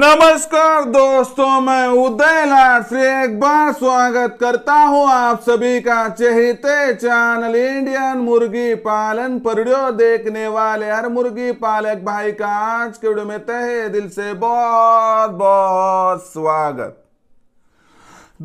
नमस्कार दोस्तों मैं उदय लाल से एक बार स्वागत करता हूं आप सभी का चहते चैनल इंडियन मुर्गी पालन पर देखने वाले हर मुर्गी पालक भाई का आज के वीडियो में तहे दिल से बहुत बहुत स्वागत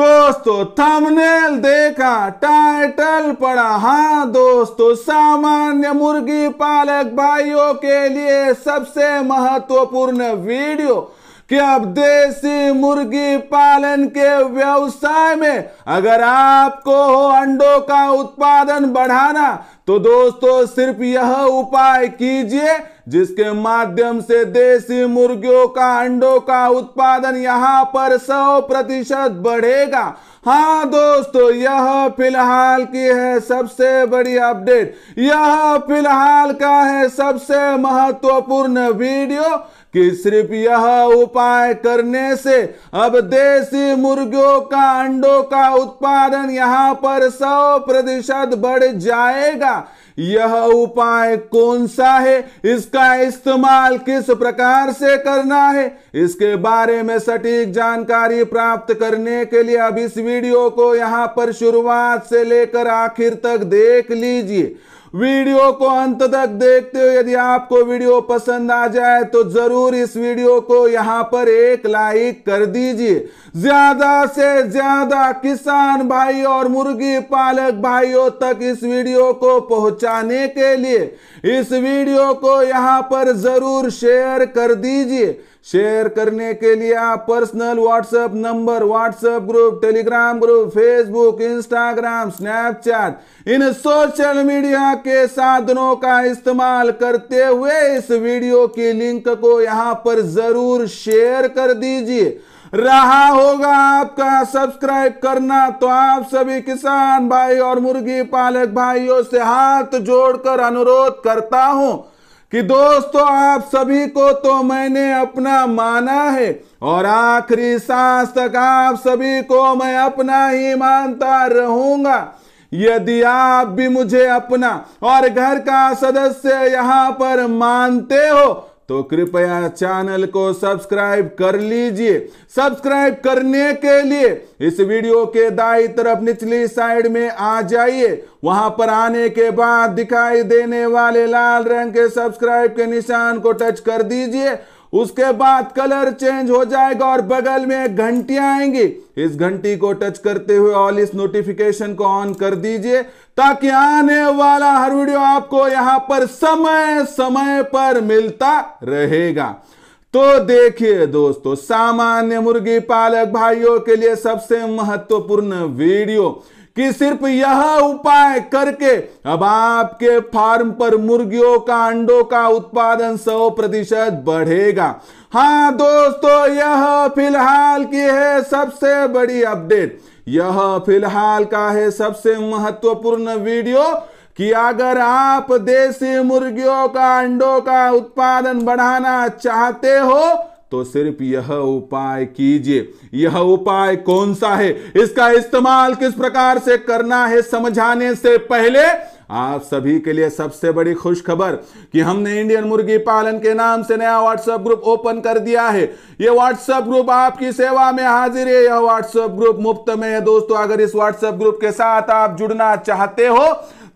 दोस्तों थंबनेल देखा टाइटल पढ़ा हाँ दोस्तों सामान्य मुर्गी पालक भाइयों के लिए सबसे महत्वपूर्ण वीडियो कि अब देसी मुर्गी पालन के व्यवसाय में अगर आपको हो अंडों का उत्पादन बढ़ाना तो दोस्तों सिर्फ यह उपाय कीजिए जिसके माध्यम से देसी मुर्गियों का अंडों का उत्पादन यहाँ पर सौ प्रतिशत बढ़ेगा हाँ दोस्तों यह फिलहाल की है सबसे बड़ी अपडेट यह फिलहाल का है सबसे महत्वपूर्ण वीडियो कि सिर्फ यह उपाय करने से अब देसी मुर्गियों का अंडों का उत्पादन यहाँ पर सौ प्रतिशत बढ़ जाएगा यह उपाय कौन सा है इसका इस्तेमाल किस प्रकार से करना है इसके बारे में सटीक जानकारी प्राप्त करने के लिए अब इस वीडियो को यहां पर शुरुआत से लेकर आखिर तक देख लीजिए वीडियो को अंत तक देखते हो यदि आपको वीडियो पसंद आ जाए तो जरूर इस वीडियो को यहां पर एक लाइक कर दीजिए ज्यादा से ज्यादा किसान भाई और मुर्गी पालक भाइयों तक इस वीडियो को पहुंचाने के लिए इस वीडियो को यहां पर जरूर शेयर कर दीजिए शेयर करने के लिए आप personal WhatsApp number WhatsApp group Telegram group Facebook Instagram Snapchat इन सोशल मीडिया के साधनों का इस्तेमाल करते हुए इस वीडियो की लिंक को यहां पर जरूर शेयर कर दीजिए रहा होगा आपका सब्सक्राइब करना तो आप सभी किसान भाई और मुर्गी पालक भाइयों से हाथ जोड़कर अनुरोध करता हूं कि दोस्तों आप सभी को तो मैंने अपना माना है और आखिरी सांस तक आप सभी को मैं अपना ही मानता रहूंगा यदि आप भी मुझे अपना और घर का सदस्य यहां पर मानते हो तो कृपया चैनल को सब्सक्राइब कर लीजिए सब्सक्राइब करने के लिए इस वीडियो के दाई तरफ निचली साइड में आ जाइए वहां पर आने के बाद दिखाई देने वाले लाल रंग के सब्सक्राइब के निशान को टच कर दीजिए उसके बाद कलर चेंज हो जाएगा और बगल में एक घंटी आएंगी इस घंटी को टच करते हुए ऑल इस नोटिफिकेशन को ऑन कर दीजिए ताकि आने वाला हर वीडियो आपको यहां पर समय समय पर मिलता रहेगा तो देखिए दोस्तों सामान्य मुर्गी पालक भाइयों के लिए सबसे महत्वपूर्ण वीडियो कि सिर्फ यह उपाय करके अब आपके फार्म पर मुर्गियों का अंडों का उत्पादन सौ प्रतिशत बढ़ेगा हाँ दोस्तों यह फिलहाल की है सबसे बड़ी अपडेट यह फिलहाल का है सबसे महत्वपूर्ण वीडियो कि अगर आप देसी मुर्गियों का अंडों का उत्पादन बढ़ाना चाहते हो तो सिर्फ यह उपाय कीजिए यह उपाय कौन सा है इसका इस्तेमाल किस प्रकार से करना है समझाने से पहले आप सभी के लिए सबसे बड़ी खुशखबर कि हमने इंडियन मुर्गी पालन के नाम से नया व्हाट्सएप ग्रुप ओपन कर दिया है यह व्हाट्सएप ग्रुप आपकी सेवा में हाजिर है यह व्हाट्सएप ग्रुप मुफ्त में है दोस्तों अगर इस व्हाट्सएप ग्रुप के साथ आप जुड़ना चाहते हो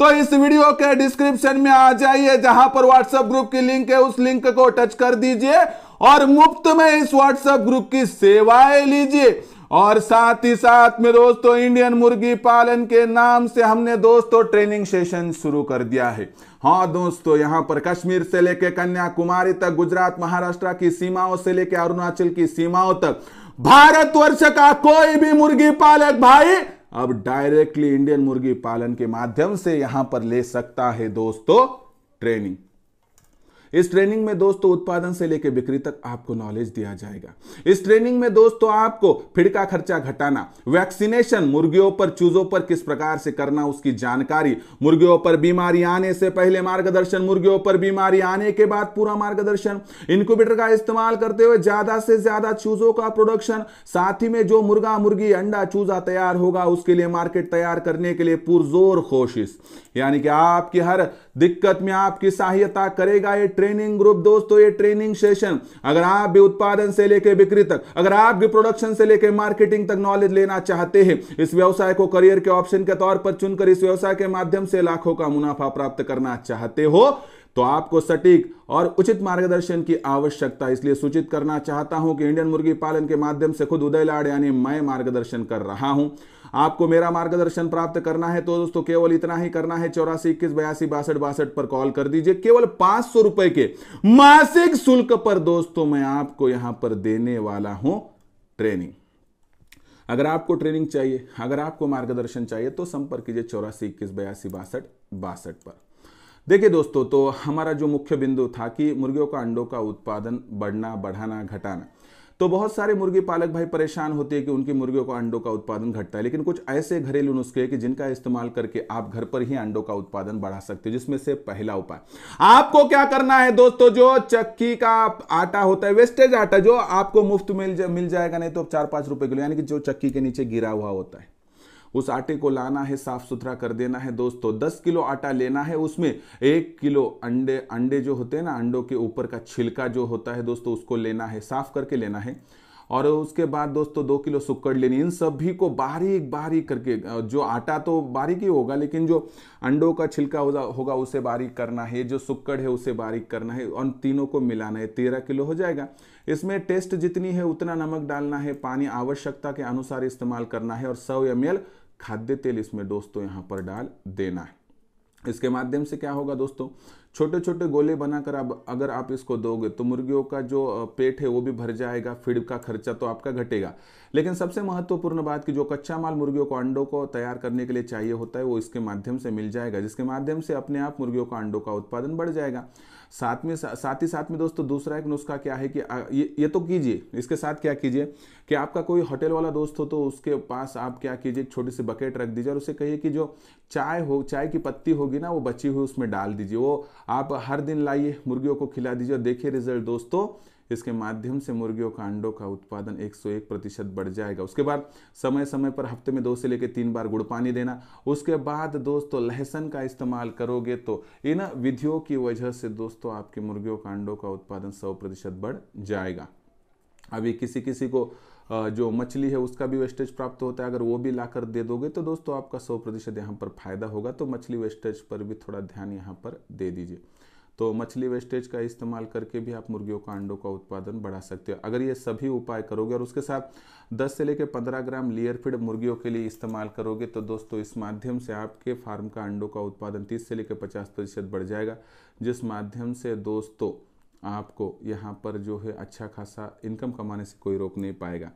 तो इस वीडियो के डिस्क्रिप्शन में आ जाइए जहां पर व्हाट्सएप ग्रुप की लिंक है उस लिंक को टच कर दीजिए और मुफ्त में इस व्हाट्सएप ग्रुप की सेवाएं लीजिए और साथ ही साथ में दोस्तों इंडियन मुर्गी पालन के नाम से हमने दोस्तों ट्रेनिंग सेशन शुरू कर दिया है हाँ दोस्तों यहाँ पर कश्मीर से लेकर कन्याकुमारी तक गुजरात महाराष्ट्र की सीमाओं से लेकर अरुणाचल की सीमाओं तक भारत वर्ष का कोई भी मुर्गी पालक भाई अब डायरेक्टली इंडियन मुर्गी पालन के माध्यम से यहां पर ले सकता है दोस्तों ट्रेनिंग इस ट्रेनिंग में दोस्तों उत्पादन से लेकर बिक्री तक आपको नॉलेज दिया जाएगा इस ट्रेनिंग में दोस्तों आपको फिड़का खर्चा घटाना वैक्सीनेशन मुर्गियों पर चूजों पर किस प्रकार से करना उसकी जानकारी मुर्गियों पर बीमारी आने से पहले मार्गदर्शन मुर्गियों पर बीमारी आने के बाद पूरा मार्गदर्शन इनक्यूबेटर का इस्तेमाल करते हुए ज्यादा से ज्यादा चूजों का प्रोडक्शन साथ ही में जो मुर्गा मुर्गी अंडा चूजा तैयार होगा उसके लिए मार्केट तैयार करने के लिए पुरजोर कोशिश यानी कि आपकी हर दिक्कत में आपकी सहायता करेगा ये ट्रेनिंग ग्रुप दोस्तों ये ट्रेनिंग सेशन अगर आप भी उत्पादन से लेकर बिक्री तक अगर आप भी प्रोडक्शन से लेकर मार्केटिंग तक नॉलेज लेना चाहते हैं इस व्यवसाय को करियर के ऑप्शन के तौर पर चुनकर इस व्यवसाय के माध्यम से लाखों का मुनाफा प्राप्त करना चाहते हो तो आपको सटीक और उचित मार्गदर्शन की आवश्यकता इसलिए सूचित करना चाहता हूं कि इंडियन मुर्गी पालन के माध्यम से खुद उदय लाड यानी मैं मार्गदर्शन कर रहा हूं आपको मेरा मार्गदर्शन प्राप्त करना है तो दोस्तों केवल इतना ही करना है चौरासी इक्कीस बयासी बासठ बासठ पर कॉल कर दीजिए केवल पांच सौ रुपए के मासिक शुल्क पर दोस्तों मैं आपको यहां पर देने वाला हूं ट्रेनिंग अगर आपको ट्रेनिंग चाहिए अगर आपको मार्गदर्शन चाहिए तो संपर्क कीजिए चौरासी इक्कीस बयासी बासठ बासठ पर देखिए दोस्तों तो हमारा जो मुख्य बिंदु था कि मुर्गियों का अंडों का उत्पादन बढ़ना बढ़ाना घटाना तो बहुत सारे मुर्गी पालक भाई परेशान होते हैं कि उनकी मुर्गियों का अंडों का उत्पादन घटता है लेकिन कुछ ऐसे घरेलू नुस्खे कि जिनका इस्तेमाल करके आप घर पर ही अंडों का उत्पादन बढ़ा सकते हो जिसमें से पहला उपाय आपको क्या करना है दोस्तों जो चक्की का आटा होता है वेस्टेज आटा जो आपको मुफ्त मिल, जा, मिल जाएगा नहीं तो चार पांच रुपए किलो यानी कि जो चक्की के नीचे गिरा हुआ होता है उस आटे को लाना है साफ सुथरा कर देना है दोस्तों दस किलो आटा लेना है उसमें एक किलो अंडे अंडे जो होते हैं ना अंडों के ऊपर का छिलका जो होता है दोस्तों उसको लेना है साफ करके लेना है और उसके बाद दोस्तों दो किलो सुक्कड़ लेनी इन सभी को बारीक बारीक करके जो आटा तो बारीक ही होगा लेकिन जो अंडों का छिलका होगा उसे बारीक करना है जो सुक्कड़ है उसे बारीक करना है और तीनों को मिलाना है तेरह किलो हो जाएगा इसमें टेस्ट जितनी है उतना नमक डालना है पानी आवश्यकता के अनुसार इस्तेमाल करना है और सौ एम खाद्य तेल इसमें दोस्तों यहाँ पर डाल देना है इसके माध्यम से क्या होगा दोस्तों छोटे छोटे गोले बनाकर आप अगर आप इसको दोगे तो मुर्गियों का जो पेट है वो भी भर जाएगा फीड का खर्चा तो आपका घटेगा लेकिन सबसे महत्वपूर्ण बात कि जो कच्चा माल मुर्गियों को अंडों को तैयार करने के लिए चाहिए होता है वो इसके माध्यम से मिल जाएगा जिसके माध्यम से अपने आप मुर्गियों का अंडों का उत्पादन बढ़ जाएगा साथ में सा, साथ ही साथ में दोस्तों दूसरा एक नुस्खा क्या है कि आ, ये, ये तो कीजिए इसके साथ क्या कीजिए कि आपका कोई होटल वाला दोस्त हो तो उसके पास आप क्या कीजिए छोटी सी बकेट रख दीजिए और उसे कहिए कि जो चाय हो चाय की पत्ती होगी ना वो बची हुई उसमें डाल दीजिए वो आप हर दिन लाइए मुर्गियों को खिला दीजिए और देखिए रिजल्ट दोस्तों इसके माध्यम से मुर्गियों का अंडों का उत्पादन 101 प्रतिशत बढ़ जाएगा उसके बाद समय समय पर हफ्ते में दो से लेकर तीन बार गुड़ पानी देना उसके बाद दोस्तों लहसन का इस्तेमाल करोगे तो इन विधियों की वजह से दोस्तों आपके मुर्गियों का अंडों का उत्पादन सौ प्रतिशत बढ़ जाएगा अभी किसी किसी को जो मछली है उसका भी वेस्टेज प्राप्त होता है अगर वो भी लाकर दे दोगे तो दोस्तों आपका सौ प्रतिशत यहाँ पर फायदा होगा तो मछली वेस्टेज पर भी थोड़ा ध्यान यहाँ पर दे दीजिए तो मछली वेस्टेज का इस्तेमाल करके भी आप मुर्गियों का अंडों का उत्पादन बढ़ा सकते हो अगर ये सभी उपाय करोगे और उसके साथ 10 से लेकर 15 ग्राम लेयर फीड मुर्गियों के लिए इस्तेमाल करोगे तो दोस्तों इस माध्यम से आपके फार्म का अंडों का उत्पादन 30 से लेकर 50 प्रतिशत बढ़ जाएगा जिस माध्यम से दोस्तों आपको यहाँ पर जो है अच्छा खासा इनकम कमाने से कोई रोक नहीं पाएगा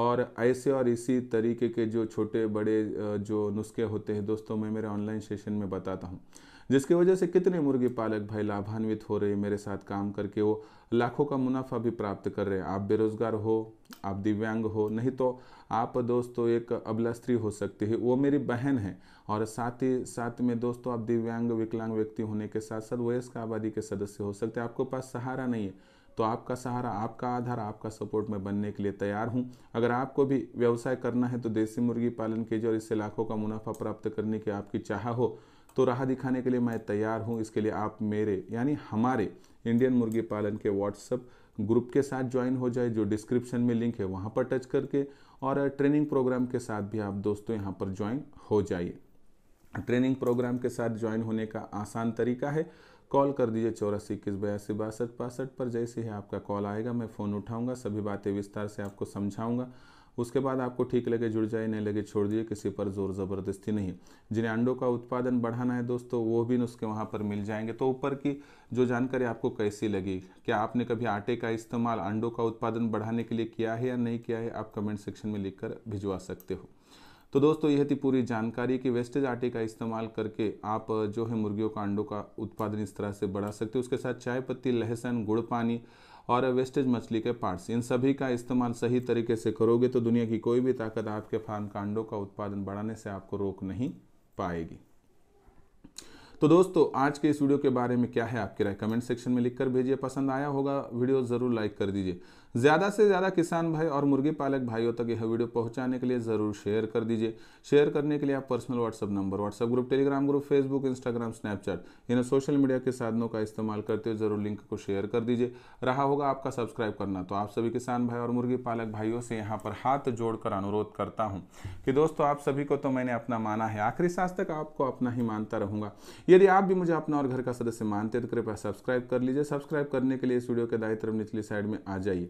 और ऐसे और इसी तरीके के जो छोटे बड़े जो नुस्खे होते हैं दोस्तों मैं मेरे ऑनलाइन सेशन में बताता हूँ जिसकी वजह से कितने मुर्गी पालक भाई लाभान्वित हो रहे हैं मेरे साथ काम करके वो लाखों का मुनाफा भी प्राप्त कर रहे हैं आप बेरोजगार हो आप दिव्यांग हो नहीं तो आप दोस्तों एक अबला स्त्री हो सकती है वो मेरी बहन है और साथ ही साथ में दोस्तों आप दिव्यांग विकलांग व्यक्ति होने के साथ साथ वयस्क आबादी के सदस्य हो सकते हैं आपके पास सहारा नहीं है तो आपका सहारा आपका आधार आपका सपोर्ट मैं बनने के लिए तैयार हूँ अगर आपको भी व्यवसाय करना है तो देसी मुर्गी पालन कीजिए और इससे लाखों का मुनाफा प्राप्त करने की आपकी चाह हो तो राह दिखाने के लिए मैं तैयार हूँ इसके लिए आप मेरे यानी हमारे इंडियन मुर्गी पालन के व्हाट्सअप ग्रुप के साथ ज्वाइन हो जाए जो डिस्क्रिप्शन में लिंक है वहाँ पर टच करके और ट्रेनिंग प्रोग्राम के साथ भी आप दोस्तों यहाँ पर ज्वाइन हो जाइए ट्रेनिंग प्रोग्राम के साथ ज्वाइन होने का आसान तरीका है कॉल कर दीजिए चौरासी इक्कीस बयासी बासठ बासठ पर जैसे ही आपका कॉल आएगा मैं फ़ोन उठाऊंगा सभी बातें विस्तार से आपको समझाऊंगा उसके बाद आपको ठीक लगे जुड़ जाए नहीं लगे छोड़ दिए किसी पर जोर ज़बरदस्ती नहीं जिन्हें अंडों का उत्पादन बढ़ाना है दोस्तों वो भी नुस्खे वहाँ पर मिल जाएंगे तो ऊपर की जो जानकारी आपको कैसी लगी क्या आपने कभी आटे का इस्तेमाल अंडों का उत्पादन बढ़ाने के लिए किया है या नहीं किया है आप कमेंट सेक्शन में लिख भिजवा सकते हो तो दोस्तों यह थी पूरी जानकारी कि वेस्टेज आटे का इस्तेमाल करके आप जो है मुर्गियों का अंडों का उत्पादन इस तरह से बढ़ा सकते हो उसके साथ चाय पत्ती लहसन गुड़ पानी और वेस्टेज मछली के पार्ट्स इन सभी का इस्तेमाल सही तरीके से करोगे तो दुनिया की कोई भी ताकत आपके फार्म कांडों का उत्पादन बढ़ाने से आपको रोक नहीं पाएगी तो दोस्तों आज के इस वीडियो के बारे में क्या है आपकी राय कमेंट सेक्शन में लिखकर भेजिए पसंद आया होगा वीडियो ज़रूर लाइक कर दीजिए ज़्यादा से ज़्यादा किसान भाई और मुर्गी पालक भाइयों तक यह वीडियो पहुंचाने के लिए ज़रूर शेयर कर दीजिए शेयर करने के लिए आप personal WhatsApp number WhatsApp group Telegram group Facebook Instagram Snapchat इन सोशल मीडिया के साधनों का इस्तेमाल करते हुए ज़रूर लिंक को शेयर कर दीजिए रहा होगा आपका सब्सक्राइब करना तो आप सभी किसान भाई और मुर्गी पालक भाइयों से यहाँ पर हाथ जोड़कर अनुरोध करता हूँ कि दोस्तों आप सभी को तो मैंने अपना माना है आखिरी सांस तक आपको अपना ही मानता रहूंगा यदि आप भी मुझे अपना और घर का सदस्य मानते हैं तो कृपया सब्सक्राइब कर लीजिए सब्सक्राइब करने के लिए इस वीडियो के दाई तरफ निचली साइड में आ जाइए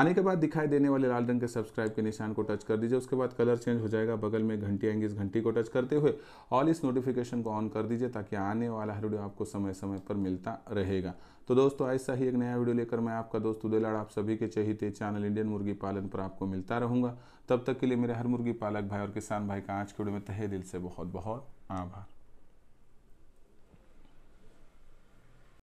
आने के बाद दिखाई देने वाले लाल रंग के सब्सक्राइब के निशान को टच कर दीजिए उसके बाद कलर चेंज हो जाएगा बगल में घंटी आएंगी इस घंटी को टच करते हुए ऑल इस नोटिफिकेशन को ऑन कर दीजिए ताकि आने वाला हर वीडियो आपको समय समय पर मिलता रहेगा तो दोस्तों ऐसा ही एक नया वीडियो लेकर मैं आपका दोस्त उदय लाड़ आप सभी के चहिते चैनल इंडियन मुर्गी पालन पर आपको मिलता रहूंगा तब तक के लिए मेरे हर मुर्गी पालक भाई और किसान भाई का आज के वीडियो में तहे दिल से बहुत बहुत आभार